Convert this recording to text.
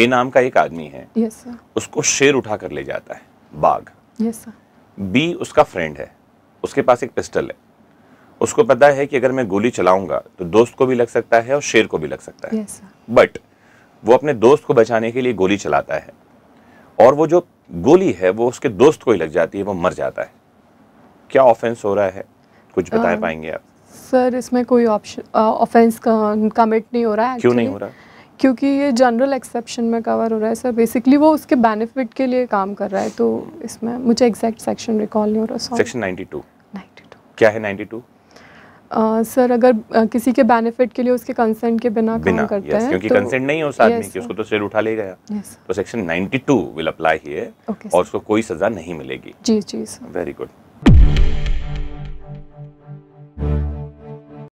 ए नाम का एक आदमी है yes, उसको शेर उठा कर ले जाता है बाघ yes, बी उसका फ्रेंड है उसके पास एक पिस्टल है उसको पता है कि अगर मैं गोली चलाऊंगा तो दोस्त को भी लग सकता है और शेर को भी लग सकता है yes, बट वो अपने दोस्त को बचाने के लिए गोली चलाता है और वो जो गोली है वो उसके दोस्त को ही लग जाती है वो मर जाता है क्या ऑफेंस हो रहा है कुछ बता um, पाएंगे आप सर इसमें कोई ऑप्शन ऑफेंस uh, का कमिट नहीं हो रहा है क्यों नहीं हो रहा क्योंकि ये जनरल एक्सेप्शन में कवर हो रहा है सर बेसिकली वो उसके बेनिफिट के लिए काम कर रहा है तो इसमें मुझे एग्जैक्ट सेक्शन रिकॉल नहीं हो रहा सेक्शन 92 92 क्या है 92 Uh, सर अगर uh, किसी के बेनिफिट के लिए उसके कंसेंट के बिना, बिना काम करते yes, हैं क्योंकि कंसेंट तो, नहीं है उस आदमी yes, की उसको तो सिर उठा ले गया yes, तो सेक्शन 92 विल अप्लाई हियर और उसको कोई सजा नहीं मिलेगी जी जी सर वेरी गुड